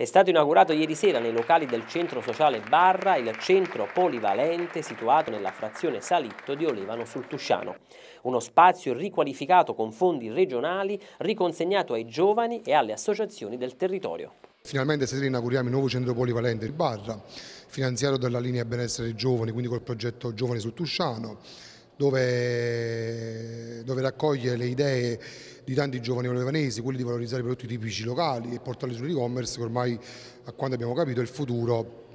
È stato inaugurato ieri sera nei locali del centro sociale Barra il centro polivalente situato nella frazione Salitto di Olevano sul Tusciano. Uno spazio riqualificato con fondi regionali riconsegnato ai giovani e alle associazioni del territorio. Finalmente stasera inauguriamo il nuovo centro polivalente di Barra, finanziato dalla linea Benessere Giovani, quindi col progetto Giovani sul Tusciano, dove, dove raccoglie le idee di tanti giovani olevanesi, quelli di valorizzare i prodotti tipici locali e portarli sull'e-commerce che ormai a quanto abbiamo capito è il futuro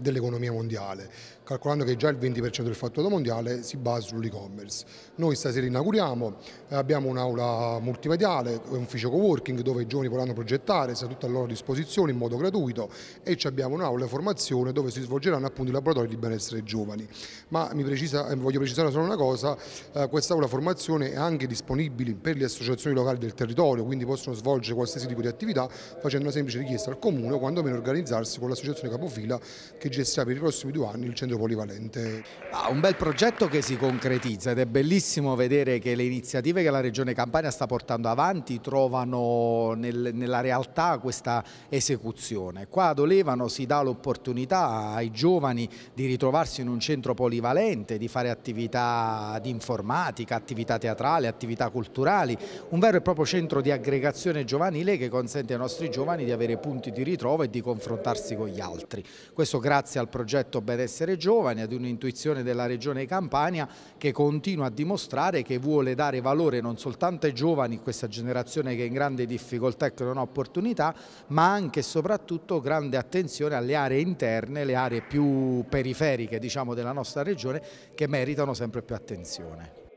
dell'economia mondiale, calcolando che già il 20% del fatturato mondiale si basa sull'e-commerce. Noi stasera inauguriamo, eh, abbiamo un'aula multimediale, un ufficio co-working dove i giovani potranno progettare, sia tutto a loro disposizione in modo gratuito e abbiamo un'aula formazione dove si svolgeranno appunto i laboratori di benessere giovani. Ma precisa, eh, voglio precisare solo una cosa, eh, questa aula formazione è anche disponibile per le associazioni locali del territorio, quindi possono svolgere qualsiasi tipo di attività facendo una semplice richiesta al comune o quantomeno organizzarsi con l'associazione capofila che gestirà per i prossimi due anni il centro polivalente. Ah, un bel progetto che si concretizza ed è bellissimo vedere che le iniziative che la Regione Campania sta portando avanti trovano nel, nella realtà questa esecuzione. Qua ad Olevano si dà l'opportunità ai giovani di ritrovarsi in un centro polivalente, di fare attività di informatica, attività teatrale, attività culturali, un vero e proprio centro di aggregazione giovanile che consente ai nostri giovani di avere punti di ritrovo e di confrontarsi con gli altri. Questo grazie grazie al progetto Benessere Giovani, ad un'intuizione della Regione Campania che continua a dimostrare che vuole dare valore non soltanto ai giovani, questa generazione che è in grande difficoltà e che non ha opportunità, ma anche e soprattutto grande attenzione alle aree interne, le aree più periferiche diciamo, della nostra regione che meritano sempre più attenzione.